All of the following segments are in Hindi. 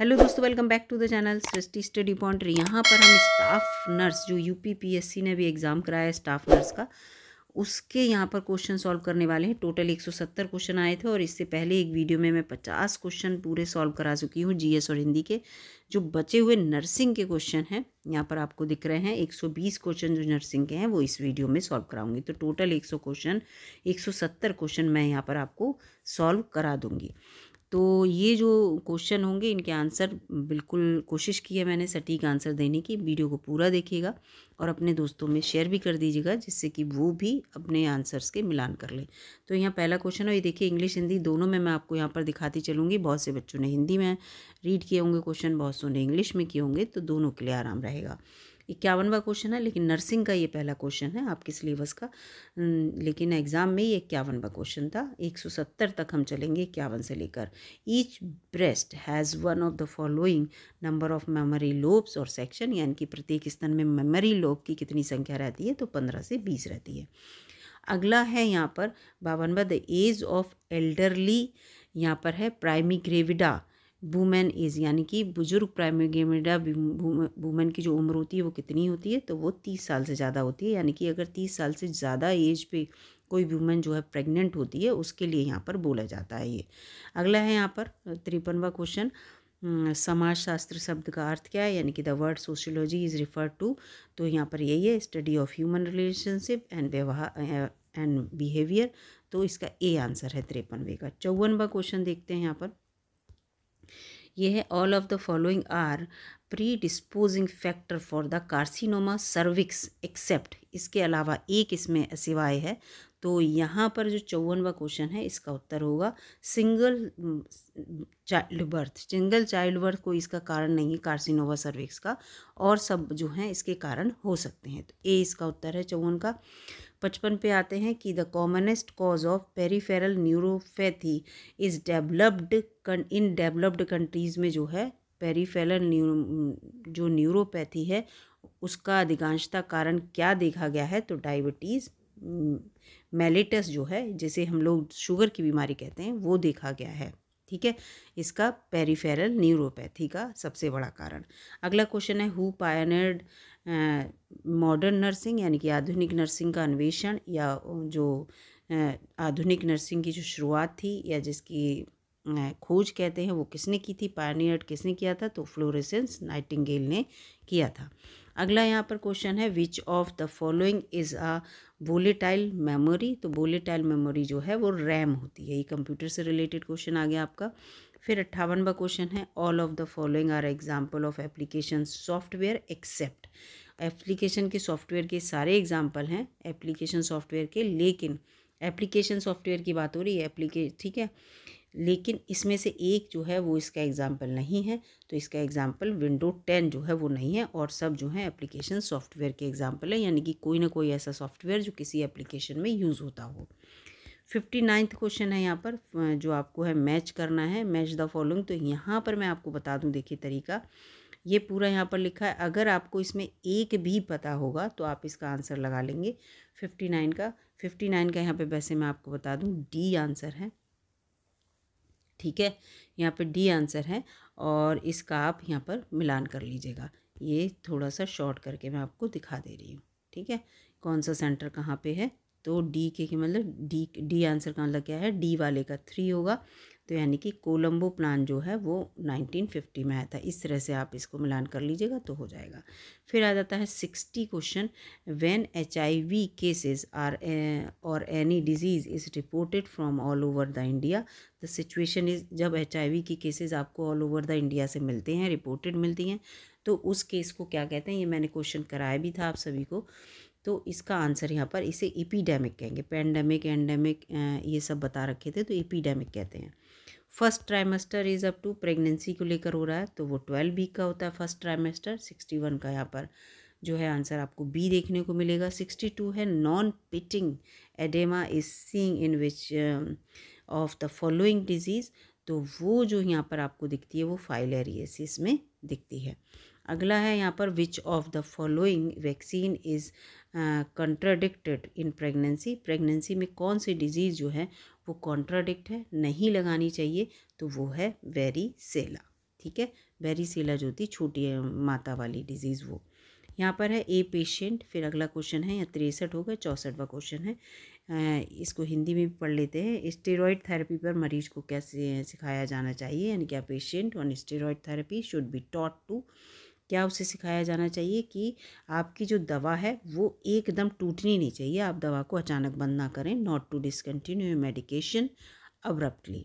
हेलो दोस्तों welcome back to the channel Srishti study point यहाँ पर हम स्टाफ नर्स जो यूपीपीएससी ने भी एग्ज़ाम कराया स्टाफ नर्स का उसके यहाँ पर क्वेश्चन सॉल्व करने वाले हैं टोटल 170 क्वेश्चन आए थे और इससे पहले एक वीडियो में मैं 50 क्वेश्चन पूरे सॉल्व करा चुकी हूँ जीएस और हिंदी के जो बचे हुए नर्सिंग के क्वेश्चन हैं यहाँ पर आपको दिख रहे हैं 120 क्वेश्चन जो नर्सिंग के हैं वो इस वीडियो में सॉल्व कराऊंगी तो टोटल 100 क्वेश्चन एक क्वेश्चन मैं यहाँ पर आपको सॉल्व करा दूँगी तो ये जो क्वेश्चन होंगे इनके आंसर बिल्कुल कोशिश की है मैंने सटीक आंसर देने की वीडियो को पूरा देखिएगा और अपने दोस्तों में शेयर भी कर दीजिएगा जिससे कि वो भी अपने आंसर्स के मिलान कर लें तो यहाँ पहला क्वेश्चन है ये देखिए इंग्लिश हिंदी दोनों में मैं आपको यहाँ पर दिखाती चलूँगी बहुत से बच्चों ने हिंदी में रीड किए होंगे क्वेश्चन बहुत से ने इंग्लिश में किए होंगे तो दोनों के लिए आराम रहेगा इक्यावनवा क्वेश्चन है लेकिन नर्सिंग का ये पहला क्वेश्चन है आपके सिलेबस का लेकिन एग्ज़ाम में ये इक्यावनवा क्वेश्चन था 170 तक हम चलेंगे इक्यावन से लेकर each breast has one of the following number of memory lobes और सेक्शन यानी कि प्रत्येक स्तन में मेमोरी लोब की कितनी संख्या रहती है तो पंद्रह से बीस रहती है अगला है यहाँ पर बावनवा द एज ऑफ एल्डरली यहाँ पर है प्राइमी ग्रेविडा वूमेन एज यानी कि बुजुर्ग प्राइमेगेमेडा वूमेन की जो उम्र होती है वो कितनी होती है तो वो तीस साल से ज़्यादा होती है यानी कि अगर तीस साल से ज़्यादा एज पे कोई वूमेन जो है प्रेग्नेंट होती है उसके लिए यहाँ पर बोला जाता है ये अगला है यहाँ पर तिरपनवा क्वेश्चन समाजशास्त्र शब्द का अर्थ क्या है यानी कि the word sociology is refer to तो यहाँ पर यही है study of human relationship and व्यवहार एंड बिहेवियर तो इसका ए आंसर है तिरपनवे का चौवनवा क्वेश्चन देखते हैं यहाँ पर यह all of the following are predisposing factor for the carcinoma cervix except इसके अलावा एक इसमें सिवाय है तो यहाँ पर जो चौवनवा क्वेश्चन है इसका उत्तर होगा single childbirth single childbirth कोई इसका कारण नहीं है कार्सिनोवा सर्विक्स का और सब जो हैं इसके कारण हो सकते हैं तो ए इसका उत्तर है चौवन का पचपन पे आते हैं कि the commonest cause of peripheral neuropathy is developed in developed countries में जो है पेरीफेरल न्यूरो जो न्यूरोपैथी है उसका अधिकांशता कारण क्या देखा गया है तो डायबिटीज़ मेलेटस जो है जिसे हम लोग शुगर की बीमारी कहते हैं वो देखा गया है ठीक है इसका पेरीफेरल न्यूरोपैथी का सबसे बड़ा कारण अगला क्वेश्चन है हु पायनर्ड मॉडर्न नर्सिंग यानी कि आधुनिक नर्सिंग का अन्वेषण या जो आधुनिक नर्सिंग की जो शुरुआत थी या जिसकी खोज कहते हैं वो किसने की थी पायनियर किसने किया था तो फ्लोरेसेंस नाइटिंगेल ने किया था अगला यहाँ पर क्वेश्चन है which of the following is a volatile memory तो वोलेटाइल मेमोरी जो है वो रैम होती है ये कंप्यूटर से रिलेटेड क्वेश्चन आ गया आपका फिर अट्ठावनवा क्वेश्चन है all of the following are example of application software except application के सॉफ्टवेयर के सारे एग्जाम्पल हैं एप्लीकेशन सॉफ्टवेयर के लेकिन एप्लीकेशन सॉफ्टवेयर की बात हो रही है एप्लीके ठीक है लेकिन इसमें से एक जो है वो इसका एग्ज़ाम्पल नहीं है तो इसका एग्ज़ाम्पल विंडो टेन जो है वो नहीं है और सब जो है एप्लीकेशन सॉफ्टवेयर के एग्ज़ाम्पल है यानी कि कोई ना कोई ऐसा सॉफ्टवेयर जो किसी एप्लीकेशन में यूज़ होता हो फिफ्टी नाइन्थ क्वेश्चन है यहाँ पर जो आपको है मैच करना है मैच द फॉलोइंग तो यहाँ पर मैं आपको बता दूँ देखिए तरीका ये पूरा यहाँ पर लिखा है अगर आपको इसमें एक भी पता होगा तो आप इसका आंसर लगा लेंगे फिफ्टी नाइन का फिफ्टी नाइन का यहाँ पे वैसे मैं आपको बता दूँ डी आंसर है ठीक है यहाँ पे डी आंसर है और इसका आप यहाँ पर मिलान कर लीजिएगा ये थोड़ा सा शॉर्ट करके मैं आपको दिखा दे रही हूँ ठीक है कौन सा सेंटर कहाँ पे है तो डी के, मतलब डी डी आंसर कहाँ लग गया है डी वाले का थ्री होगा तो यानी कि कोलम्बो प्लान जो है वो 1950 में आया था इस तरह से आप इसको मिलान कर लीजिएगा तो हो जाएगा फिर आ जाता है sixty question when H I V cases are or any disease is reported from all over the India the situation is जब एच आई वी की केसेज आपको ऑल ओवर द इंडिया से मिलते हैं रिपोर्टेड मिलती हैं तो उस केस को क्या कहते हैं ये मैंने क्वेश्चन कराया भी था आप सभी को तो इसका आंसर यहाँ पर इसे एपीडेमिक कहेंगे पेंडेमिक एंडेमिक ये सब बता रखे थे तो एपीडेमिक कहते हैं first trimester is up to pregnancy को लेकर हो रहा है तो वो ट्वेल्व वीक का होता है फर्स्ट ट्राइमेस्टर सिक्सटी वन का यहाँ पर जो है आंसर आपको बी देखने को मिलेगा सिक्सटी टू है non pitting oedema is seen in which of the following disease तो वो जो यहाँ पर आपको दिखती है वो फाइलेरियसिस में दिखती है अगला है यहाँ पर which of the following vaccine is contradicted in pregnancy pregnancy में कौन सी डिजीज़ जो है वो कॉन्ट्राडिक्ट है नहीं लगानी चाहिए तो वो है वेरी सेला ठीक है वेरी सेला जो थी छोटी माता वाली डिजीज़ वो यहाँ पर है ए पेशेंट फिर अगला क्वेश्चन है या तिरसठ हो गए चौंसठवा क्वेश्चन है इसको हिंदी में भी पढ़ लेते हैं स्टेरॉयड थेरेपी पर मरीज को कैसे सिखाया जाना चाहिए यानी क्या patient on steroid therapy should be taught to क्या उसे सिखाया जाना चाहिए कि आपकी जो दवा है वो एकदम टूटनी नहीं चाहिए आप दवा को अचानक बंद ना करें not to discontinue medication abruptly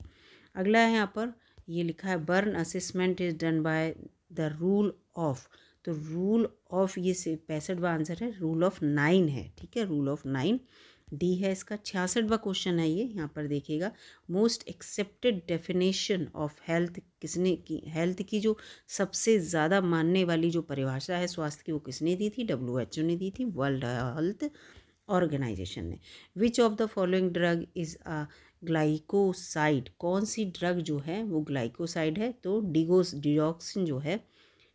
अगला है यहाँ पर ये लिखा है burn assessment is done by the rule of तो रूल ऑफ ये पैंसठवा आंसर है रूल ऑफ नाइन है ठीक है रूल ऑफ नाइन डी है इसका छियासठवा क्वेश्चन है ये यहाँ पर देखिएगा most accepted definition of health किसने की हेल्थ की जो सबसे ज़्यादा मानने वाली जो परिभाषा है स्वास्थ्य की वो किसने दी थी डब्ल्यू एच ओ ने दी थी वर्ल्ड हेल्थ ऑर्गेनाइजेशन ने which of the following drug is a glycoside कौन सी ड्रग जो है वो ग्लाइकोसाइड है तो डिगोस डिजॉक्सिन जो है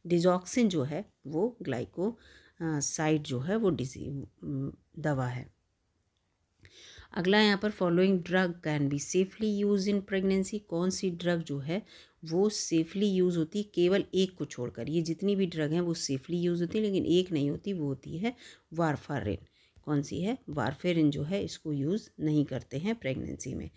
डिजॉक्सिन जो है वो ग्लाइको साइड जो है वो डिजी दवा है अगला यहाँ पर following drug can be safely use in pregnancy कौन सी ड्रग जो है वो सेफली यूज़ होती है केवल एक को छोड़कर ये जितनी भी ड्रग हैं वो सेफली यूज़ होती है लेकिन एक नहीं होती वो होती है वारफारिन कौन सी है वारफेरिन जो है इसको यूज़ नहीं करते हैं प्रेगनेंसी में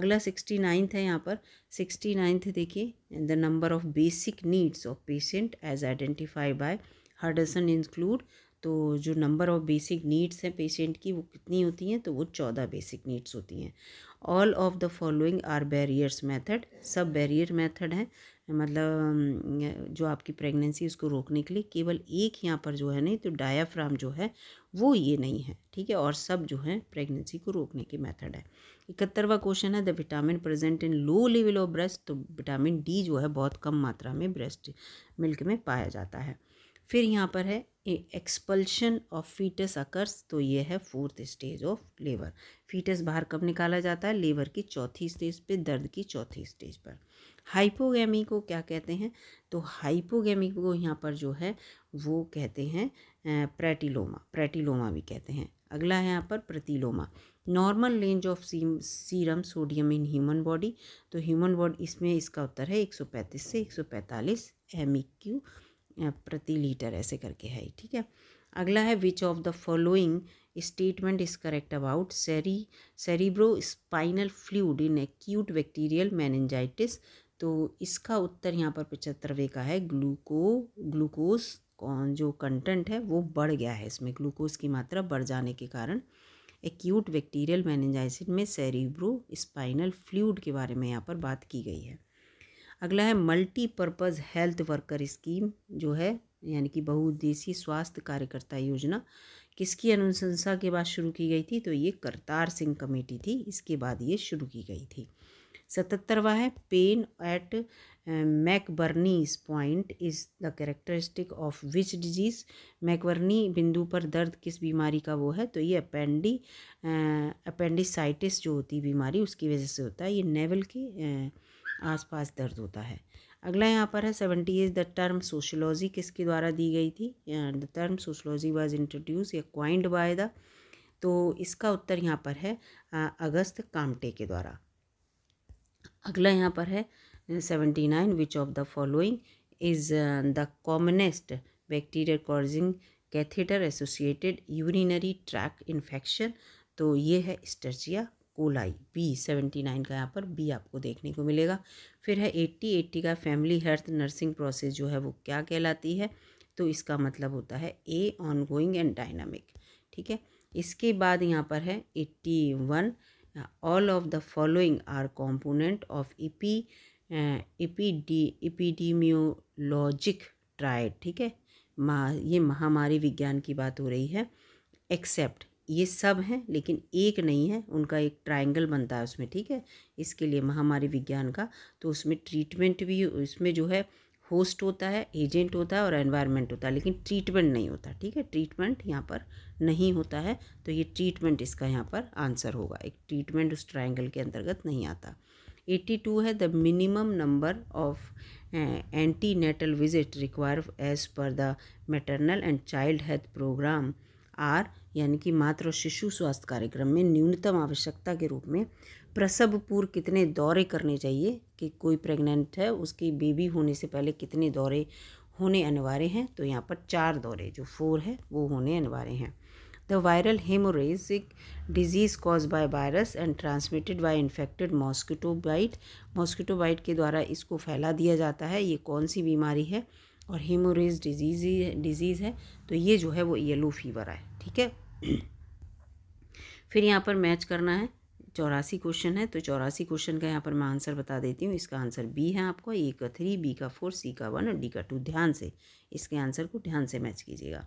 अगला सिक्सटी नाइन्थ है यहाँ पर सिक्सटी नाइन्थ देखिए the number of basic needs of patient as identified by Henderson include तो जो नंबर ऑफ़ बेसिक नीड्स हैं पेशेंट की वो कितनी होती हैं तो वो चौदह बेसिक नीड्स होती हैं all of the following are barriers method सब बैरियर मेथड हैं मतलब जो आपकी प्रेगनेंसी उसको रोकने के लिए केवल एक यहाँ पर जो है नहीं तो डायाफ्राम जो है वो ये नहीं है ठीक है और सब जो है प्रेगनेंसी को रोकने के मेथड है इकहत्तरवा क्वेश्चन है the vitamin present in low level of breast तो विटामिन डी जो है बहुत कम मात्रा में ब्रेस्ट मिल्क में पाया जाता है फिर यहाँ पर है एक्सपल्शन ऑफ फीटस अकर्स तो ये है fourth stage of labour foetus बाहर कब निकाला जाता है लेबर की चौथी स्टेज पे दर्द की चौथी स्टेज पर हाइपोगेमी को क्या कहते हैं तो हाइपोगेमी को यहाँ पर जो है वो कहते हैं प्रेटिलोमा प्रेटिलोमा भी कहते हैं अगला है यहाँ पर प्रतिलोमा नॉर्मल रेंज ऑफ सीम serum sodium in human body तो ह्यूमन बॉडी इसमें इसका उत्तर है 135 से 145 सौ पैंतालीस प्रति लीटर ऐसे करके है ठीक है अगला है which of the following statement is correct about cere cerebrospinal fluid in acute bacterial meningitis तो इसका उत्तर यहाँ पर पचहत्तरवे का है ग्लूको ग्लूकोज कौन जो कंटेंट है वो बढ़ गया है इसमें ग्लूकोज की मात्रा बढ़ जाने के कारण एक्यूट बैक्टीरियल मैनजाइसिस में सेरिब्रो स्पाइनल फ्लूड के बारे में यहाँ पर बात की गई है अगला है मल्टीपर्पज़ हेल्थ वर्कर स्कीम जो है यानी कि बहुउद्देशी स्वास्थ्य कार्यकर्ता योजना किसकी अनुशंसा के बाद शुरू की गई थी तो ये करतार सिंह कमेटी थी इसके बाद ये शुरू की गई थी सतहत्तरवा है pain at McBurney's point is the characteristic of which disease McBurney बिंदु पर दर्द किस बीमारी का वो है तो ये अपेंडी अपेंडिसाइटिस जो होती बीमारी उसकी वजह से होता है ये नेवल के आसपास दर्द होता है अगला यहाँ पर है seventy is the term sociology किसके द्वारा दी गई थी the term sociology was introduce या क्वाइंड बाय द तो इसका उत्तर यहाँ पर है अगस्त कामटे के द्वारा अगला यहाँ पर है seventy nine which of the following is the commonest bacteria causing catheter associated urinary tract infection तो ये है Escherichia coli B seventy nine का यहाँ पर बी आपको देखने को मिलेगा फिर है एट्टी एट्टी का फैमिली हेल्थ नर्सिंग प्रोसेस जो है वो क्या कहलाती है तो इसका मतलब होता है a ongoing and dynamic ठीक है इसके बाद यहाँ पर है eighty one all of the following are component of epi epid epidemiologic triad ठीक है मा ये महामारी विज्ञान की बात हो रही है एक्सेप्ट ये सब हैं लेकिन एक नहीं है उनका एक ट्रायंगल बनता है उसमें ठीक है इसके लिए महामारी विज्ञान का तो उसमें ट्रीटमेंट भी इसमें जो है होस्ट होता है एजेंट होता है और एनवायरनमेंट होता है लेकिन ट्रीटमेंट नहीं होता ठीक है ट्रीटमेंट यहाँ पर नहीं होता है तो ये ट्रीटमेंट इसका यहाँ पर आंसर होगा एक ट्रीटमेंट उस ट्राइंगल के अंतर्गत नहीं आता एट्टी टू है the minimum number of antenatal visit require as per the maternal and child health program are यानी कि मातृ शिशु स्वास्थ्य कार्यक्रम में न्यूनतम आवश्यकता के रूप में प्रसव पूर्व कितने दौरे करने चाहिए कि कोई प्रेग्नेंट है उसकी बेबी होने से पहले कितने दौरे होने अनिवार्य हैं तो यहाँ पर चार दौरे जो फोर है वो होने अनिवार्य हैं the viral haemorrhagic disease cause by virus and transmitted by infected mosquito bite mosquito bite के द्वारा इसको फैला दिया जाता है ये कौन सी बीमारी है और हीमोरेज डिजीज डिजीज़ है तो ये जो है वो येलो फीवर है ठीक है फिर यहाँ पर मैच करना है चौरासी क्वेश्चन है तो चौरासी क्वेश्चन का यहाँ पर मैं आंसर बता देती हूँ इसका आंसर बी है आपको ए का थ्री बी का फोर सी का वन और डी का टू ध्यान से इसके आंसर को ध्यान से मैच कीजिएगा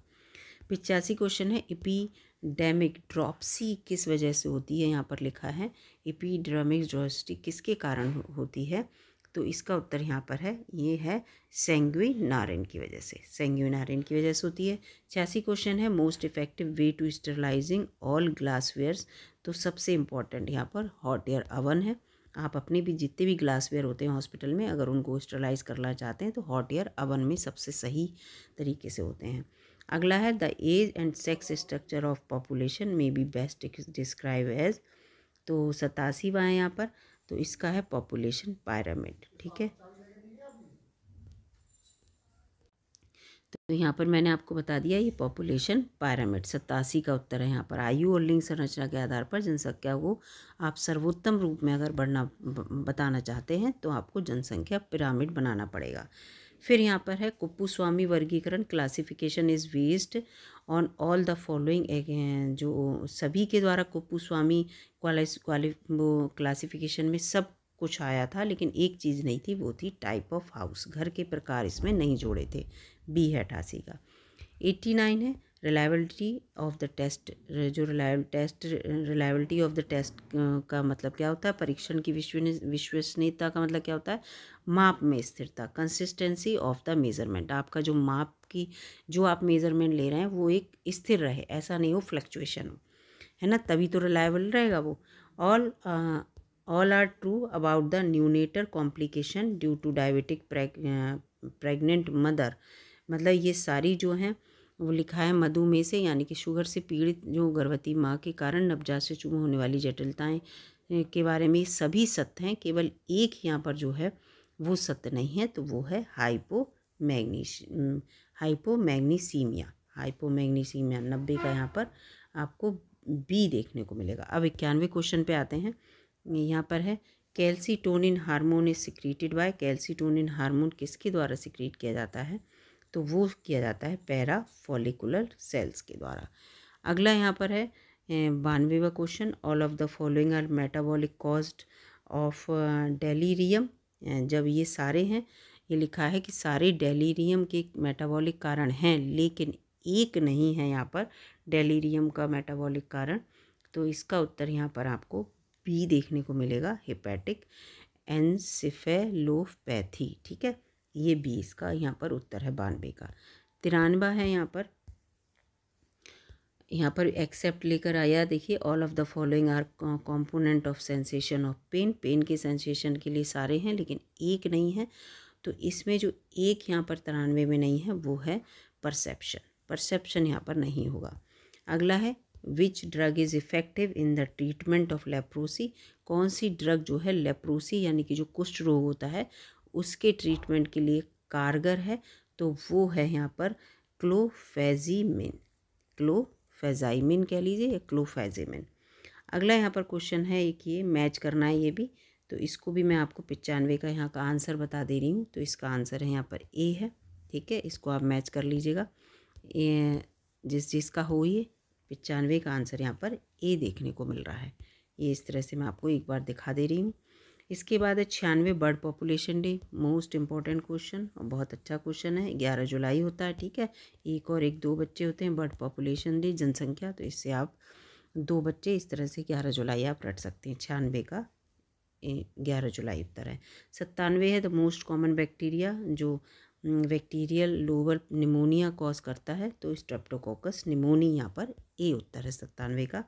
पिचासी क्वेश्चन है इपीडेमिक ड्रॉपसी किस वजह से होती है यहाँ पर लिखा है इपीडेमिक ड्रॉपसी किसके कारण होती है तो इसका उत्तर यहाँ पर है ये है सेंग्विनारिन की वजह से सेंग्विनारिन की वजह से होती है छियासी क्वेश्चन है most effective way to sterilising all glasswares तो सबसे इम्पॉर्टेंट यहाँ पर हॉट एयर अवन है आप अपने भी जितने भी ग्लासवेयर होते हैं हॉस्पिटल में अगर उनको स्टरलाइज करना चाहते हैं तो हॉट एयर अवन में सबसे सही तरीके से होते हैं अगला है the age and sex structure of population may be best describe as तो सतासी है यहाँ पर तो इसका है पॉपुलेशन पायरामिड ठीक है तो यहाँ पर मैंने आपको बता दिया ये पॉपुलेशन पायरामिड सतासी का उत्तर है यहाँ पर आयु और लिंग संरचना के आधार पर जनसंख्या को आप सर्वोत्तम रूप में अगर बढ़ना बताना चाहते हैं तो आपको जनसंख्या पिरामिड बनाना पड़ेगा फिर यहाँ पर है कुप्पू स्वामी वर्गीकरण classification is based on all the following जो सभी के द्वारा कुप्पू स्वामी क्वालिफ वो क्लासिफिकेशन में सब कुछ आया था लेकिन एक चीज़ नहीं थी वो थी टाइप ऑफ हाउस घर के प्रकार इसमें नहीं जोड़े थे बी है अठासी का एट्टी नाइन है रिलायबलिटी ऑफ द टेस्ट जो reliable test reliability of the test का मतलब क्या होता है परीक्षण की विश्वसनीयता का मतलब क्या होता है माप में स्थिरता कंसिस्टेंसी ऑफ द मेज़रमेंट आपका जो माप की जो आप मेज़रमेंट ले रहे हैं वो एक स्थिर रहे ऐसा नहीं हो फ्लक्चुएशन हो है ना तभी तो रिलायबल रहेगा वो all all are true about the neonatal complication due to diabetic pregnant mother मतलब ये सारी जो हैं वो लिखा है मधुमेह से यानी कि शुगर से पीड़ित जो गर्भवती माँ के कारण नवजात से में होने वाली जटिलताएँ के बारे में सभी सत्य हैं केवल एक यहाँ पर जो है वो सत्य नहीं है तो वो है hypo magnesi hypomagnesaemia hypomagnesaemia नब्बे का यहाँ पर आपको बी देखने को मिलेगा अब इक्यानवे क्वेश्चन पे आते हैं यहाँ पर है calcitonin hormone is secreted by calcitonin hormone किसके द्वारा सिक्रीट किया जाता है तो वो किया जाता है पैरा फॉलिकुलर सेल्स के द्वारा अगला यहाँ पर है बानवेवा question all of the following are metabolic cause of delirium जब ये सारे हैं ये लिखा है कि सारे डेलीरियम के मेटाबॉलिक कारण हैं लेकिन एक नहीं है यहाँ पर डेलीरियम का मेटाबॉलिक कारण तो इसका उत्तर यहाँ पर आपको बी देखने को मिलेगा हिपैटिक एनसिफेलोपैथी ठीक है ये बीस का यहाँ पर उत्तर है बानवे का तिरानवा है यहाँ पर यहाँ पर एक्सेप्ट लेकर आया देखिए all of the following are component of sensation of pain pain के सेंसेशन के लिए सारे हैं लेकिन एक नहीं है तो इसमें जो एक यहाँ पर तिरानवे में नहीं है वो है परसेप्शन परसेप्शन यहाँ पर नहीं होगा अगला है which drug is effective in the treatment of leprosy कौन सी ड्रग जो है लेप्रोसी यानी कि जो कुष्ठ रोग होता है उसके ट्रीटमेंट के लिए कारगर है तो वो है यहाँ पर क्लोफेजीमिन क्लोफेजाइमिन कह लीजिए या क्लोफेजेमिन अगला यहाँ पर क्वेश्चन है एक ये मैच करना है ये भी तो इसको भी मैं आपको पचानवे का यहाँ का आंसर बता दे रही हूँ तो इसका आंसर है यहाँ पर ए है ठीक है इसको आप मैच कर लीजिएगा जिस चीज़ का हो ये पचानवे का आंसर यहाँ पर ए देखने को मिल रहा है ये इस तरह से मैं आपको एक बार दिखा दे रही हूँ इसके बाद है छियानवे world population day most important question और बहुत अच्छा क्वेश्चन है ग्यारह जुलाई होता है ठीक है एक और एक दो बच्चे होते हैं बर्ड पॉपुलेशन डे जनसंख्या तो इससे आप दो बच्चे इस तरह से ग्यारह जुलाई आप रट सकते हैं छियानवे का ग्यारह जुलाई उत्तर है सत्तानवे है द मोस्ट कॉमन बैक्टीरिया जो बैक्टीरियल लोअर निमोनिया कॉज करता है तो स्ट्रेप्टोकोकस निमोनी यहाँ पर ए उत्तर है सत्तानवे का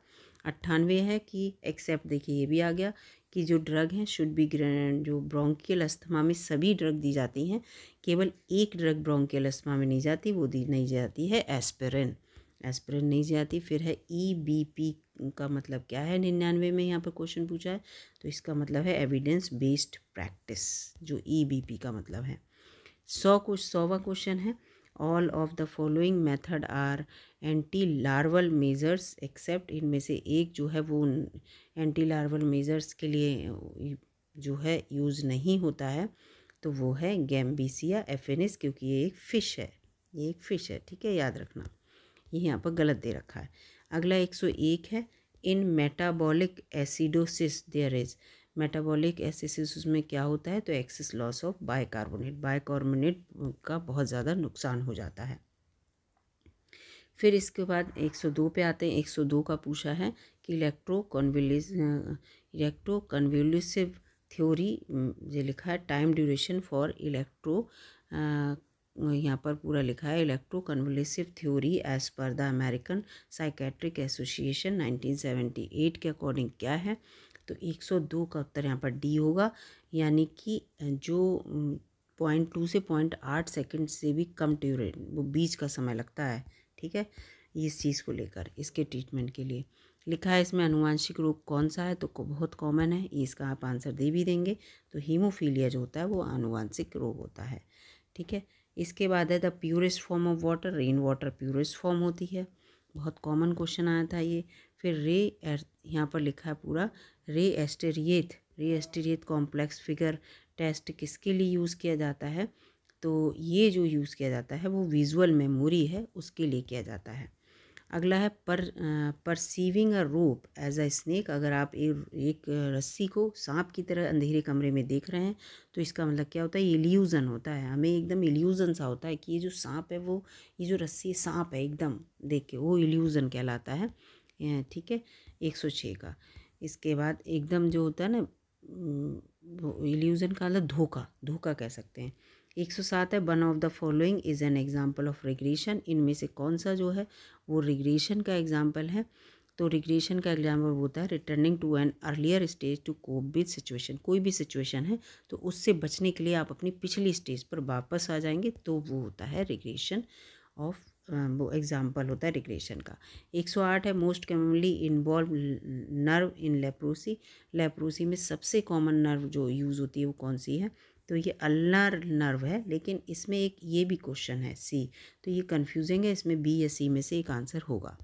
अट्ठानवे है कि एक्सेप्ट देखिए ये भी आ गया कि जो ड्रग हैं शुड बी जो ब्रोंकियल अस्थमा में सभी ड्रग दी जाती हैं केवल एक ड्रग ब्रोंकियल अस्थमा में नहीं जाती वो दी नहीं जाती है एस्पिरिन एस्पिरिन नहीं जाती फिर है ई बी पी का मतलब क्या है निन्यानवे में यहाँ पर क्वेश्चन पूछा है तो इसका मतलब है एविडेंस बेस्ड प्रैक्टिस जो ई बी पी का मतलब है सौ कुछ सौवा क्वेश्चन है all of the following method are anti larval measures except इनमें से एक जो है वो एंटी लार्वल मेज़र्स के लिए जो है यूज़ नहीं होता है तो वो है गैम्बिसिया एफेनिस क्योंकि ये एक फ़िश है ये एक फ़िश है ठीक है याद रखना ये यहाँ पर गलत दे रखा है अगला एक सौ एक है in metabolic acidosis there is metabolic एसिसिस में क्या होता है तो excess loss of bicarbonate bicarbonate का बहुत ज़्यादा नुकसान हो जाता है फिर इसके बाद 102 पे आते हैं 102 का पूछा है कि electro convulsive electro convulsive theory जो लिखा है टाइम ड्यूरेशन फॉर इलेक्ट्रो यहाँ पर पूरा लिखा है electro convulsive theory as per the American Psychiatric Association 1978 के अकॉर्डिंग क्या है तो 102 का उत्तर यहाँ पर डी होगा यानी कि जो पॉइंट टू से पॉइंट आठ सेकेंड से भी कम ड्यूरेट वो बीच का समय लगता है ठीक है इस चीज़ को लेकर इसके ट्रीटमेंट के लिए लिखा है इसमें अनुवांशिक रोग कौन सा है तो बहुत कॉमन है इसका आप आंसर दे भी देंगे तो हीमोफीलिया जो होता है वो अनुवांशिक रोग होता है ठीक है इसके बाद है the purest form of water rain water purest form होती है बहुत कॉमन क्वेश्चन आया था ये फिर रे यहाँ पर लिखा है पूरा रे एस्टेरिएथ रे एस्टेरिएथ कॉम्प्लेक्स फिगर टेस्ट किसके लिए यूज़ किया जाता है तो ये जो यूज़ किया जाता है वो विजुअल मेमोरी है उसके लिए किया जाता है अगला है per perceiving a rope as a snake अगर आप एक, एक रस्सी को सांप की तरह अंधेरे कमरे में देख रहे हैं तो इसका मतलब क्या होता है इल्यूज़न होता है हमें एकदम इल्यूज़न सा होता है कि ये जो सांप है वो ये जो रस्सी सांप है एकदम देख के वो इल्यूज़न कहलाता है ठीक है एक सौ छः का इसके बाद एकदम जो होता है ना इल्यूज़न का मतलब धोखा धोखा कह सकते हैं एक सौ सात है one of the following is an example of regression इनमें से कौन सा जो है वो रिग्रेशन का एग्ज़ाम्पल है तो रिग्रेशन का एग्जाम्पल होता है returning to an earlier stage to cope with situation कोई भी सिचुएशन है तो उससे बचने के लिए आप अपनी पिछली स्टेज पर वापस आ जाएंगे तो वो होता है रिग्रेशन ऑफ वो एग्जाम्पल होता है रिग्रेशन का 108 है most commonly involve nerve in leprosy leprosy में सबसे कॉमन नर्व जो यूज़ होती है वो कौन सी है तो ये अल्लार नर्व है लेकिन इसमें एक ये भी क्वेश्चन है सी तो ये कन्फ्यूजिंग है इसमें बी या सी में से एक आंसर होगा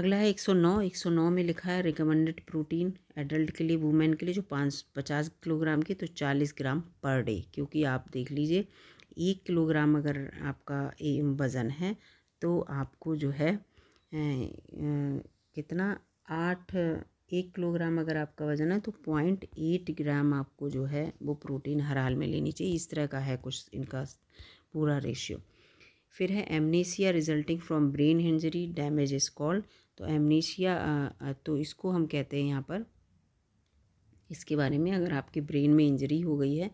अगला है 109 109 में लिखा है रिकमेंडेड प्रोटीन एडल्ट के लिए वुमेन के लिए जो पाँच पचास किलोग्राम की तो चालीस ग्राम पर डे क्योंकि आप देख लीजिए एक किलोग्राम अगर आपका वज़न है तो आपको जो है ए, ए, कितना आठ एक किलोग्राम अगर आपका वज़न है तो पॉइंट एट ग्राम आपको जो है वो प्रोटीन हर हाल में लेनी चाहिए इस तरह का है कुछ इनका पूरा रेशियो फिर है amnesia resulting from brain injury damage is called तो एमनेशिया तो इसको हम कहते हैं यहाँ पर इसके बारे में अगर आपके ब्रेन में इंजरी हो गई है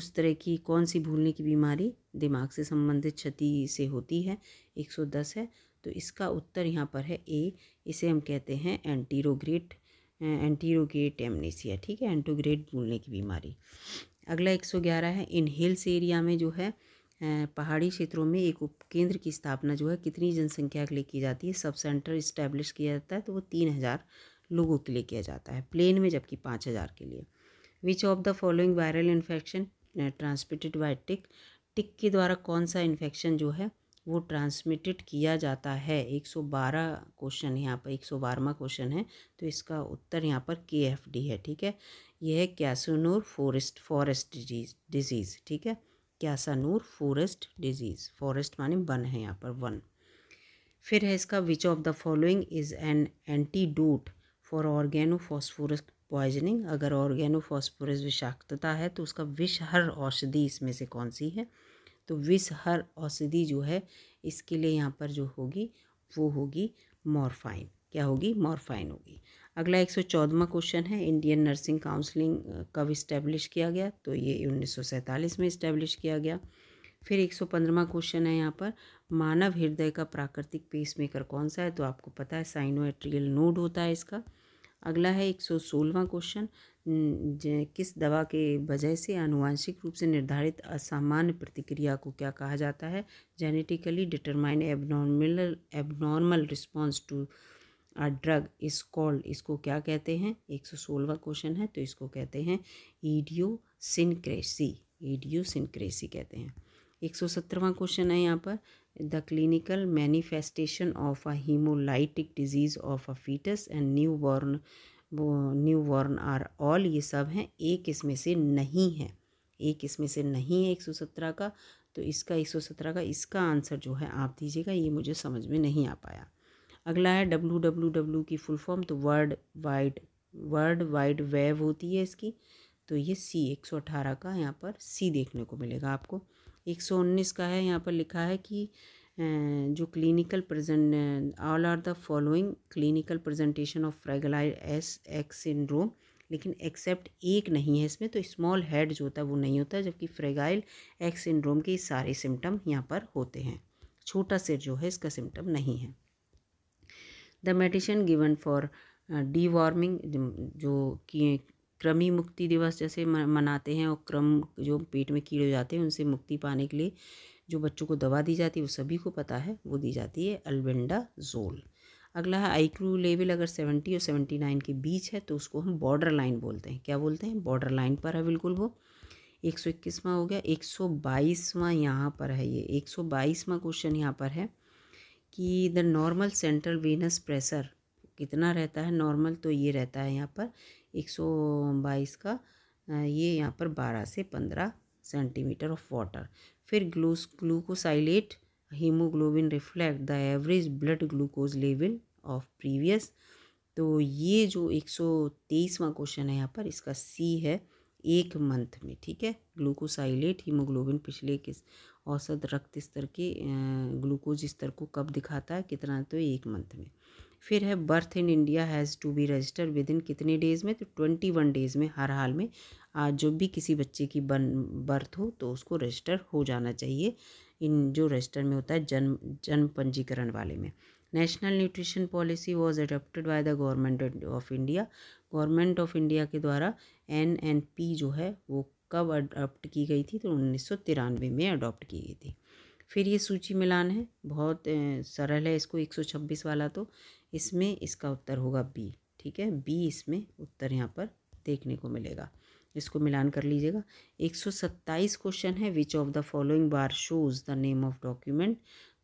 उस तरह की कौन सी भूलने की बीमारी दिमाग से संबंधित क्षति से होती है 110 है तो इसका उत्तर यहाँ पर है ए इसे हम कहते हैं एंटीरोग्रेट एंटीरोगेट एमनेसिया ठीक है एंटोग्रेट भूलने की बीमारी अगला 111 है इन हिल्स एरिया में जो है पहाड़ी क्षेत्रों में एक उपकेंद्र की स्थापना जो है कितनी जनसंख्या के लिए की जाती है सब सेंटर इस्टेब्लिश किया जाता है तो वो तीन हज़ार लोगों के लिए किया जाता है प्लेन में जबकि पाँच हज़ार के लिए which of the following viral infection transmitted by tick tick के द्वारा कौन सा इन्फेक्शन जो है वो ट्रांसमिटेड किया जाता है 112 क्वेश्चन यहाँ पर एक सौ बारहवा क्वेश्चन है तो इसका उत्तर यहाँ पर के एफ डी है ठीक है यह है Kyasanur forest forest disease disease ठीक है कैसानूर फॉरेस्ट डिजीज़ फॉरेस्ट माने वन है यहाँ पर वन फिर है इसका which of the following is an antidote for organophosphorus poisoning अगर ऑर्गेनोफॉस्फोरस विषाक्तता है तो उसका विष हर औषधि इसमें से कौन सी है तो विष हर औषधि जो है इसके लिए यहाँ पर जो होगी वो होगी मॉर्फाइन क्या होगी मॉर्फाइन होगी अगला एक सौ चौदहवा क्वेश्चन है इंडियन नर्सिंग काउंसलिंग कब इस्टेब्लिश किया गया तो ये उन्नीस में इस्टेब्लिश किया गया फिर एक सौ पंद्रहवा क्वेश्चन है यहाँ पर मानव हृदय का प्राकृतिक पेसमेकर कौन सा है तो आपको पता है साइनो नोड होता है इसका अगला है एक सौ सोलहवा क्वेश्चन किस दवा के वजह से अनुवांशिक रूप से निर्धारित असामान्य प्रतिक्रिया को क्या कहा जाता है genetically determined abnormal abnormal response to a drug is called इसको क्या कहते हैं एक सौ सोलवा क्वेश्चन है तो इसको कहते हैं ईडियोसिनक्रेसी ईडियोसिनक्रेसी कहते हैं एक सौ सत्रहवा क्वेश्चन है यहाँ पर the clinical manifestation of a haemolytic disease of a foetus and newborn वो न्यू बॉर्न आर ऑल ये सब हैं एक इसमें से नहीं है एक इसमें से नहीं है एक सौ सत्रह का तो इसका एक सौ सत्रह का इसका आंसर जो है आप दीजिएगा ये मुझे समझ में नहीं आ पाया अगला है डब्लू डब्लू डब्लू की फुल फॉर्म तो world wide world wide web होती है इसकी तो ये सी एक सौ अठारह का यहाँ पर सी देखने को मिलेगा आपको एक सौ उन्नीस का है यहाँ पर लिखा है कि जो clinical present all are the following clinical presentation of fragile S X syndrome लेकिन एक्सेप्ट एक नहीं है इसमें तो स्मॉल हेड जो होता है वो नहीं होता जबकि फ्रेगाइल एक्स सिंड्रोम के सारे सिम्टम यहाँ पर होते हैं छोटा सिर जो है इसका सिम्टम नहीं है the medicine given for deworming जो कि क्रमी मुक्ति दिवस जैसे मनाते हैं और क्रम जो पेट में कीड़े हो जाते हैं उनसे मुक्ति पाने के लिए जो बच्चों को दवा दी जाती है वो सभी को पता है वो दी जाती है अल्बेंडा जोल अगला है आई क्यू लेवल अगर सेवेंटी और सेवेंटी नाइन के बीच है तो उसको हम बॉर्डर लाइन बोलते हैं क्या बोलते हैं बॉर्डर लाइन पर है बिल्कुल वो एक सौ इक्कीसवा हो गया एक सौ बाईसवा यहाँ पर है ये एक सौ बाईसवा क्वेश्चन यहाँ पर है कि the normal central venous pressure कितना रहता है नॉर्मल तो ये रहता है यहाँ पर एक सौ बाईस का ये यहाँ पर बारह से पंद्रह सेंटीमीटर ऑफ वाटर फिर glu glucosylated haemoglobin reflect the average blood glucose level of previous तो ये जो एक सौ तेईसवा क्वेश्चन है यहाँ पर इसका सी है एक मंथ में ठीक है ग्लूकोसाइलेट हीमोग्लोबिन पिछले किस औसत रक्त स्तर के ग्लूकोज स्तर को कब दिखाता है कितना तो एक मंथ में फिर है birth in India has to be register within कितने डेज़ में तो ट्वेंटी वन डेज़ में हर हाल में जो भी किसी बच्चे की बन बर्थ हो तो उसको रजिस्टर हो जाना चाहिए इन जो रजिस्टर में होता है जन्म जन्म पंजीकरण वाले में national nutrition policy was adopted by the government of India government of India के द्वारा एन एन पी जो है वो कब अडोप्ट की गई थी तो उन्नीस में अडोप्ट की गई थी फिर ये सूची मिलान है बहुत सरल है इसको छब्बीस वाला तो इसमें इसका उत्तर होगा बी ठीक है बी इसमें उत्तर यहाँ पर देखने को मिलेगा इसको मिलान कर लीजिएगा 127 क्वेश्चन है which of the following bar shows the name of document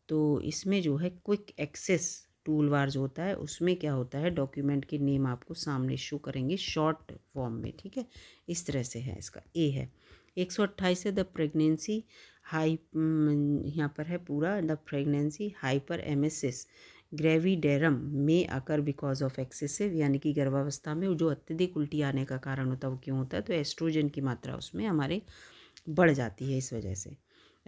तो इसमें जो है क्विक एक्सेस टूल बार जो होता है उसमें क्या होता है डॉक्यूमेंट के नेम आपको सामने शो करेंगे शॉर्ट फॉर्म में ठीक है इस तरह से है इसका ए है एक सौ अट्ठाईस है द प्रेगनेंसी हाई यहाँ पर है पूरा the pregnancy hyperemesis gravidarum में आकर बिकॉज ऑफ एक्सेसिव यानी कि गर्भावस्था में जो अत्यधिक उल्टी आने का कारण होता है वो क्यों होता है तो एस्ट्रोजन की मात्रा उसमें हमारे बढ़ जाती है इस वजह से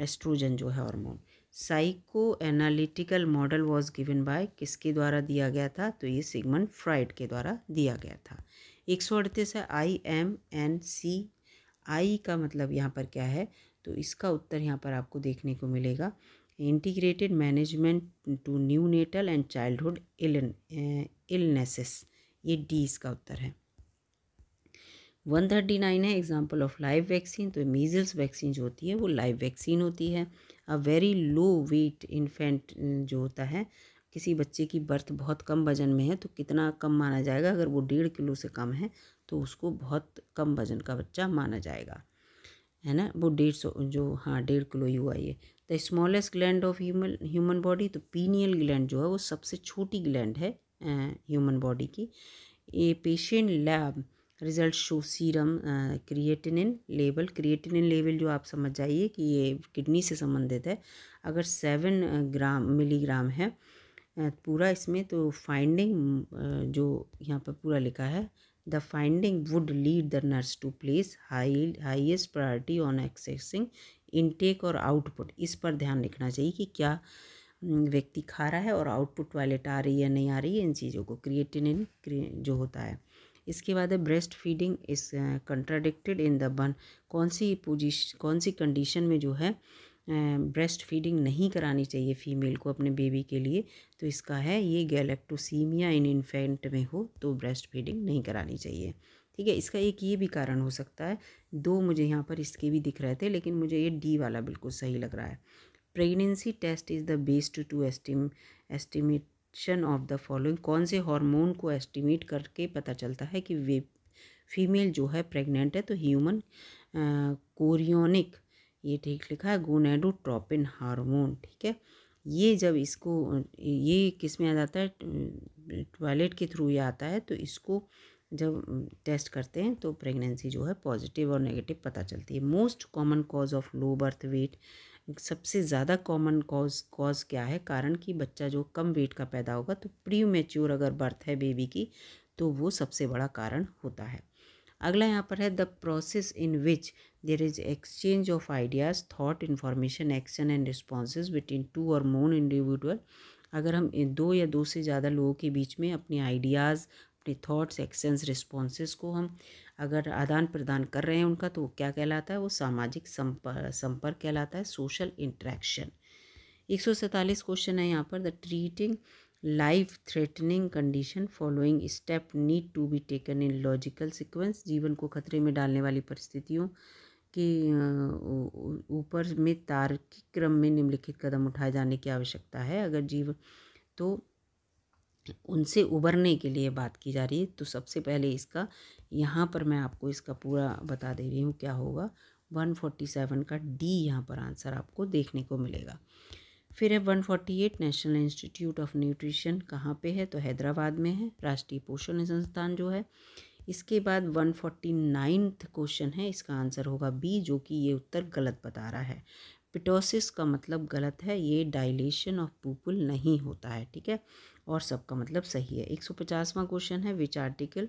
एस्ट्रोजन जो है hormone psycho analytical model was given by किसके द्वारा दिया गया था तो ये सिगमंड फ्राइड के द्वारा दिया गया था एक सौ अड़तीस है आई एम एन सी आई का मतलब यहाँ पर क्या है तो इसका उत्तर यहाँ पर आपको देखने को मिलेगा integrated to neonatal and childhood illnesses ये डी इसका उत्तर है वन थर्टी नाइन है एग्जाम्पल ऑफ लाइव वैक्सीन तो मीजल्स वैक्सीन जो होती है वो लाइव वैक्सीन होती है a very low weight infant जो होता है किसी बच्चे की बर्थ बहुत कम वजन में है तो कितना कम माना जाएगा अगर वो डेढ़ किलो से कम है तो उसको बहुत कम वजन का बच्चा माना जाएगा है ना वो डेढ़ सौ जो हाँ डेढ़ किलो ही हुआ ये the smallest gland of human human body तो पीनियल ग्लैंड जो है वो सबसे छोटी ग्लैंड है ह्यूमन बॉडी की a patient lab result show serum creatinine level creatinine level जो आप समझ जाइए कि ये किडनी से संबंधित है अगर सेवन ग्राम मिलीग्राम है पूरा इसमें तो फाइंडिंग जो यहाँ पर पूरा लिखा है the finding would lead the nurse to place high highest priority on accessing intake और आउटपुट इस पर ध्यान रखना चाहिए कि क्या व्यक्ति खा रहा है और आउटपुट टॉयलेट आ रही है नहीं आ रही है इन चीज़ों को क्रिएटिन जो होता है इसके बाद है ब्रेस्ट फीडिंग इस कंट्राडिक्टेड इन द बन कौन सी पोजिश कौन सी कंडीशन में जो है ब्रेस्ट फीडिंग नहीं करानी चाहिए फीमेल को अपने बेबी के लिए तो इसका है ये गैलेक्टोसीमिया इन इन्फेंट में हो तो ब्रेस्ट फीडिंग नहीं करानी चाहिए ठीक है इसका एक ये भी कारण हो सकता है दो मुझे यहाँ पर इसके भी दिख रहे थे लेकिन मुझे ये डी वाला बिल्कुल सही लग रहा है pregnancy test is the best to estim estimation of the following कौन से हार्मोन को एस्टिमेट करके पता चलता है कि वे फीमेल जो है प्रेग्नेंट है तो ह्यूमन कोरियोनिक ये ठीक लिखा है गोनेडोट्रोपिन हार्मोन ठीक है ये जब इसको ये किस में आ जाता है टॉयलेट के थ्रू ये आता है तो इसको जब टेस्ट करते हैं तो प्रेगनेंसी जो है पॉजिटिव और नेगेटिव पता चलती है most common cause of low birth weight सबसे ज़्यादा कॉमन कॉज कॉज क्या है कारण कि बच्चा जो कम वेट का पैदा होगा तो प्री मेच्योर अगर बर्थ है बेबी की तो वो सबसे बड़ा कारण होता है अगला यहाँ पर है the process in which there is exchange of ideas thought information action and responses between two or more individual अगर हम दो या दो से ज़्यादा लोगों के बीच में अपने आइडियाज़ अपने थॉट्स एक्शंस रिस्पॉन्सेज को हम अगर आदान प्रदान कर रहे हैं उनका तो वो क्या कहलाता है वो सामाजिक संपर्क संपर्क कहलाता है सोशल इंट्रैक्शन एक सौ सैंतालीस क्वेश्चन है यहाँ पर the treating life threatening condition following step need to be taken in logical sequence जीवन को खतरे में डालने वाली परिस्थितियों के ऊपर में तार्किक क्रम में निम्नलिखित कदम उठाए जाने की आवश्यकता है अगर जीवन तो उनसे उबरने के लिए बात की जा रही है तो सबसे पहले इसका यहाँ पर मैं आपको इसका पूरा बता दे रही हूँ क्या होगा 147 का डी यहाँ पर आंसर आपको देखने को मिलेगा फिर है 148 नेशनल इंस्टीट्यूट ऑफ न्यूट्रिशन कहाँ पे है तो हैदराबाद में है राष्ट्रीय पोषण संस्थान जो है इसके बाद वन फोर्टी नाइन्थ क्वेश्चन है इसका आंसर होगा बी जो कि ये उत्तर गलत बता रहा है पिटोसिस का मतलब गलत है ये डाइलेशन ऑफ पूपुल नहीं होता है ठीक है और सबका मतलब सही है एक सौ पचासवा क्वेश्चन है विच आर्टिकल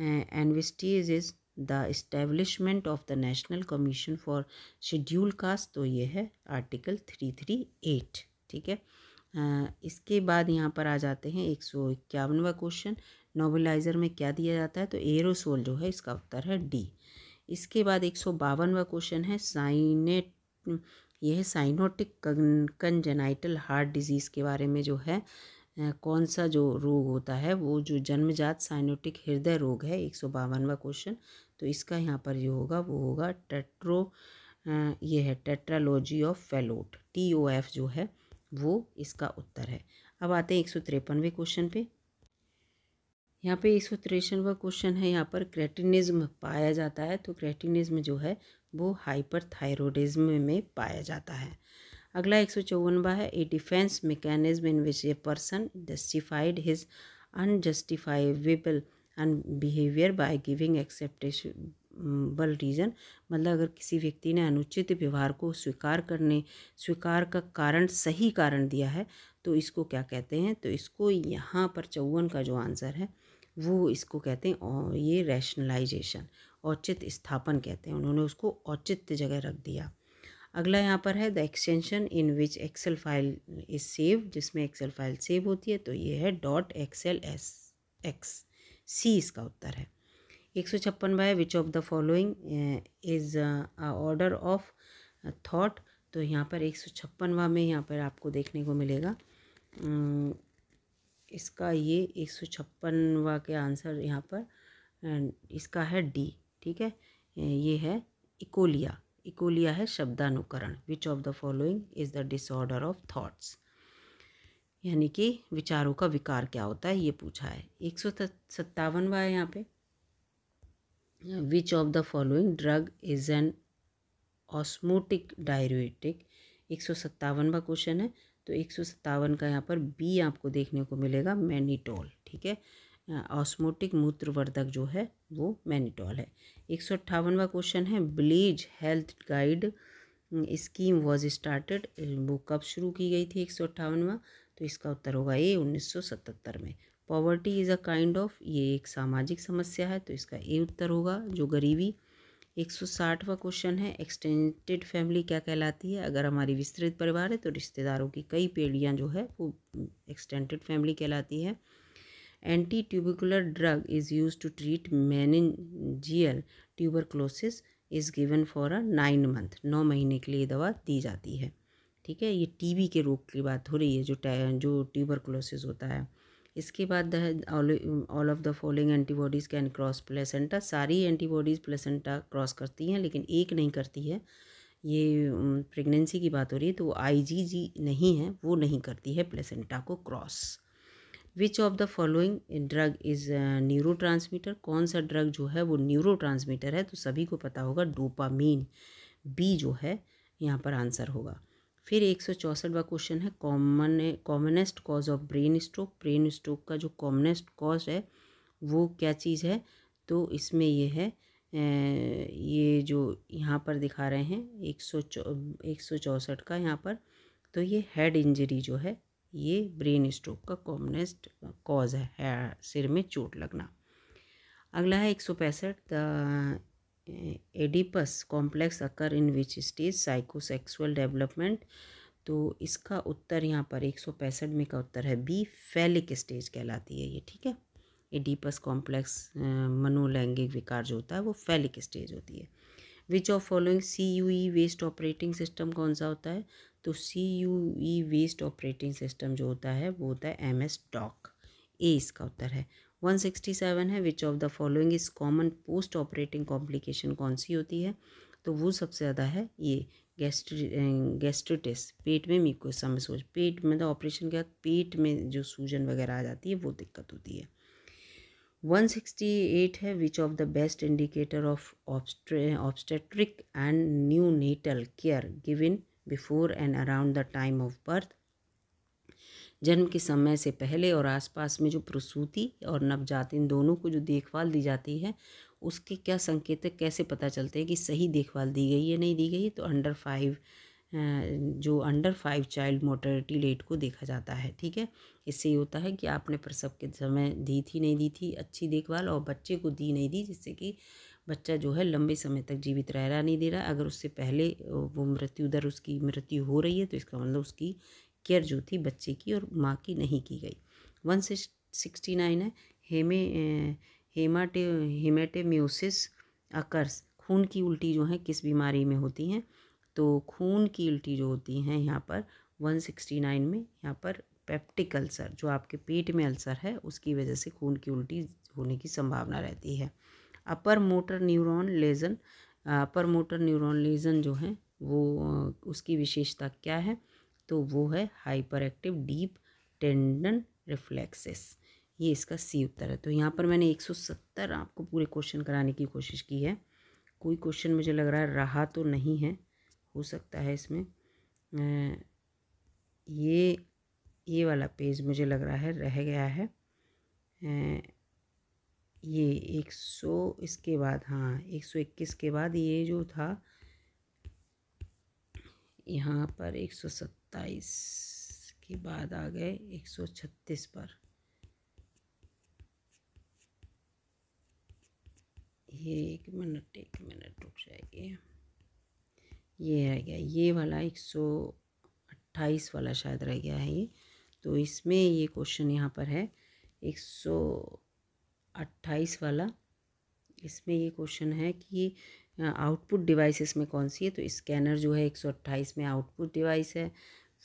एनविस्टीज is the establishment of the national commission for schedule caste तो ये है आर्टिकल थ्री थ्री एट ठीक है eh, इसके बाद यहाँ पर आ जाते हैं एक सौ इक्यावनवा क्वेश्चन नोबलाइज़र में क्या दिया जाता है तो एरोसोल जो है इसका उत्तर है डी इसके बाद एक सौ बावनवा क्वेश्चन है साइनेट यह साइनोटिक कंजेनाइटल हार्ट डिजीज़ के बारे में जो है कौन सा जो रोग होता है वो जो जन्मजात साइनोटिक हृदय रोग है एक सौ बावनवा क्वेश्चन तो इसका यहाँ पर जो होगा वो होगा टेट्रो ये है tetralogy of Fallot T O F जो है वो इसका उत्तर है अब आते हैं एक सौ तिरपनवे क्वेश्चन पे यहाँ पे एक सौ तिरसठवा क्वेश्चन है यहाँ पर क्रेटिनिज्म पाया जाता है तो क्रेटिनिज्म जो है वो हाइपर थायरोडिज्म में पाया जाता है अगला एक सौ चौवनवा है a defence mechanism in which a person justified his own behaviour by giving acceptable reason मतलब अगर किसी व्यक्ति ने अनुचित व्यवहार को स्वीकार करने स्वीकार का कारण सही कारण दिया है तो इसको क्या कहते हैं तो इसको यहाँ पर चौवन का जो आंसर है वो इसको कहते हैं और ये रैशनलाइजेशन औचित्य स्थापन कहते हैं उन्होंने उसको औचित्य जगह रख दिया अगला यहाँ पर है the extension in which Excel file is save जिसमें एक्सेल फाइल सेव होती है तो ये है dot Excel S X C इसका उत्तर है एक सौ छप्पनवा है which of the following is order of thought तो यहाँ पर एक सौ छप्पनवा में यहाँ पर आपको देखने को मिलेगा इसका ये एक सौ छप्पनवा के आंसर यहाँ पर इसका है डी ठीक है ये है इकोलिया इकोलिया है शब्दानुकरण which of the following is the disorder of thoughts यानी कि विचारों का विकार क्या होता है ये पूछा है एक सौ सत्तावनवा है यहाँ पे which of the following drug is an osmotic diuretic एक सौ सत्तावनवा क्वेश्चन है तो एक सौ सत्तावन का यहाँ पर बी आपको देखने को मिलेगा मैनीटोल ठीक है ऑस्मोटिक मूत्रवर्धक जो है वो मैनिटॉल है एक सौ अट्ठावनवा क्वेश्चन है ब्लीज health guide scheme was started वो कब शुरू की गई थी एक सौ अट्ठावनवा तो इसका उत्तर होगा ए उन्नीस सौ सतहत्तर में poverty is a kind of ये एक सामाजिक समस्या है तो इसका ए उत्तर होगा जो गरीबी एक सौ साठवा क्वेश्चन है एक्सटेंडेड फैमिली क्या कहलाती है अगर हमारी विस्तृत परिवार है तो रिश्तेदारों की कई पीढ़ियाँ जो है वो एक्सटेंडेड फैमिली कहलाती है tubercular drug is use to treat treat tuberculosis is given for a nine month नौ महीने के लिए दवा दी जाती है ठीक है ये टीबी के रोग की बात हो रही है जो जो क्लोसिस होता है इसके बाद all of the following antibodies can cross placenta सारी एंटीबॉडीज़ प्लेसेंटा क्रॉस करती हैं लेकिन एक नहीं करती है ये प्रेगनेंसी की बात हो रही है तो आईजीजी नहीं है वो नहीं करती है प्लेसेंटा को cross which of the following drug is neurotransmitter कौन सा ड्रग जो है वो न्यूरो ट्रांसमीटर है तो सभी को पता होगा डोपामीन बी जो है यहाँ पर आंसर होगा फिर एक सौ चौसठवा क्वेश्चन है common commonest cause of brain stroke brain stroke का जो कॉमनेस्ट कॉज है वो क्या चीज़ है तो इसमें ये है ये जो यहाँ पर दिखा रहे हैं एक सौ एक सौ चौसठ का यहाँ पर तो ये हेड इंजरी जो है ये ब्रेन स्ट्रोक का कॉमनेस्ट कॉज है सिर में चोट लगना अगला है एक सौ पैंसठ the Oedipus complex occur in which stage psychosexual development तो इसका उत्तर यहाँ पर एक सौ पैंसठ में का उत्तर है बी फैलिक स्टेज कहलाती है ये ठीक है एडिपस कॉम्प्लेक्स मनोलैंगिक विकार जो होता है वो फैलिक स्टेज होती है which of following C U E west operating system कौन सा होता है तो C U E west operating system जो होता है वो होता है एम एस डॉक ए इसका उत्तर है वन सिक्सटी सेवन है which of the following is common post operating complication कौन सी होती है तो वो सबसे ज़्यादा है ये गैस्ट्री गैस्ट्रिटिस अं, पेट में म्यूकोसा में सोच पेट मतलब ऑपरेशन के बाद पेट में जो सूजन वगैरह आ जाती है वो दिक्कत होती है वन सिक्सटी एट है which of the best indicator of obstetric and neonatal care given before and around the time of birth जन्म के समय से पहले और आसपास में जो प्रसूति और नवजात इन दोनों को जो देखभाल दी जाती है उसके क्या संकेतक कैसे पता चलते हैं कि सही देखभाल दी गई है नहीं दी गई है तो अंडर फाइव जो under five child mortality rate को देखा जाता है ठीक है इससे ये होता है कि आपने प्रसव के समय दी थी नहीं दी थी अच्छी देखभाल और बच्चे को दी नहीं दी जिससे कि बच्चा जो है लंबे समय तक जीवित रह रहा नहीं दे रहा अगर उससे पहले वो मृत्यु दर उसकी मृत्यु हो रही है तो इसका मतलब उसकी केयर जो थी बच्चे की और माँ की नहीं की गई वन सिक्सटी नाइन है हेमे हेमाटे हेमाटेम्योसिस अकर्स खून की उल्टी जो है किस बीमारी में होती हैं तो खून की उल्टी जो होती हैं यहाँ पर 169 में यहाँ पर पेप्टिक अल्सर जो आपके पेट में अल्सर है उसकी वजह से खून की उल्टी होने की संभावना रहती है upper motor neuron lesion upper motor neuron lesion जो है वो उसकी विशेषता क्या है तो वो है hyperactive deep tendon reflexes ये इसका सी उत्तर है तो यहाँ पर मैंने 170 आपको पूरे क्वेश्चन कराने की कोशिश की है कोई क्वेश्चन मुझे लग रहा है रहा तो नहीं है हो सकता है इसमें ये ये वाला पेज मुझे लग रहा है रह गया है ये एक सौ इसके बाद हाँ एक सौ इक्कीस के बाद ये जो था यहाँ पर एक सौ सत्ताईस के बाद आ गए एक सौ छत्तीस पर ये एक मिनट एक मिनट रुक जाएगी ये रह गया ये वाला एक सौ अट्ठाईस वाला शायद रह गया है ये तो इसमें ये क्वेश्चन यहाँ पर है एक सौ अट्ठाईस वाला इसमें ये क्वेश्चन है कि आउटपुट डिवाइसेस में कौन सी है तो स्कैनर जो है एक सौ अट्ठाईस में आउटपुट डिवाइस है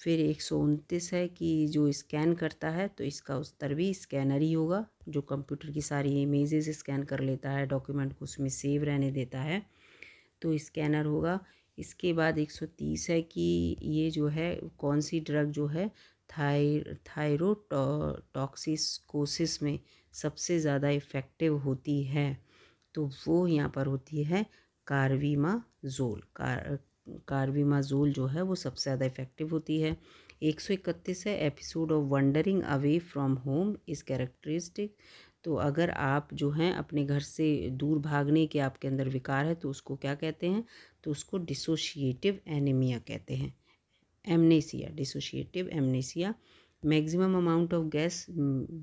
फिर एक सौ उनतीस है कि जो स्कैन करता है तो इसका उत्तर भी स्कैनर ही होगा जो कंप्यूटर की सारी इमेजेस स्कैन कर लेता है डॉक्यूमेंट को उसमें सेव रहने देता है तो स्कैनर होगा इसके बाद 130 है कि ये जो है कौन सी ड्रग जो है थाई कोसिस में सबसे ज़्यादा इफ़ेक्टिव होती है तो वो यहाँ पर होती है जोल कार जोल जो है वो सबसे ज़्यादा इफ़ेक्टिव होती है 131 है episode of wandering away from home is characteristic तो अगर आप जो हैं अपने घर से दूर भागने के आपके अंदर विकार है तो उसको क्या कहते हैं तो उसको डिसोशिएटिव एनीमिया कहते हैं amnesia dissociative amnesia maximum amount of gas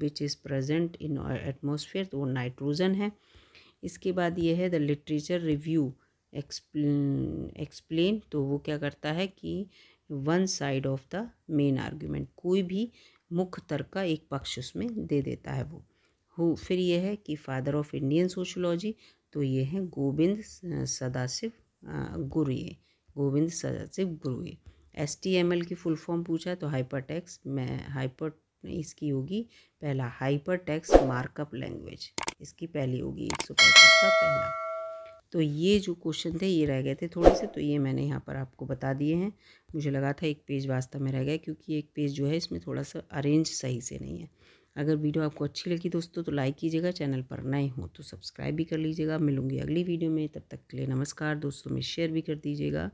which is present in atmosphere तो वो नाइट्रोजन है इसके बाद ये है द लिटरेचर रिव्यू एक्सप्लेन तो वो क्या करता है कि one side of the main argument कोई भी मुख्य तर्क का एक पक्ष उसमें दे देता है वो हु फिर ये है कि फादर ऑफ इंडियन सोशोलॉजी तो ये हैं Govind Sadashiv Ghurye Govind Sadashiv Ghurye S T M L की फुल फॉर्म पूछा तो हाइपर टैक्स मैं हाइपर इसकी होगी पहला हाइपर टैक्स मार्कअप लैंग्वेज इसकी पहली होगी एक सौ पैंतीस का पहला तो ये जो क्वेश्चन थे ये रह गए थे थोड़े से तो ये मैंने यहाँ पर आपको बता दिए हैं मुझे लगा था एक पेज वास्तव में रह गया क्योंकि एक पेज जो है इसमें थोड़ा सा अरेंज सही से नहीं है अगर वीडियो आपको अच्छी लगी दोस्तों तो लाइक कीजिएगा चैनल पर नए हो तो सब्सक्राइब भी कर लीजिएगा मिलूंगी अगली वीडियो में तब तक के लिए नमस्कार दोस्तों में शेयर भी कर दीजिएगा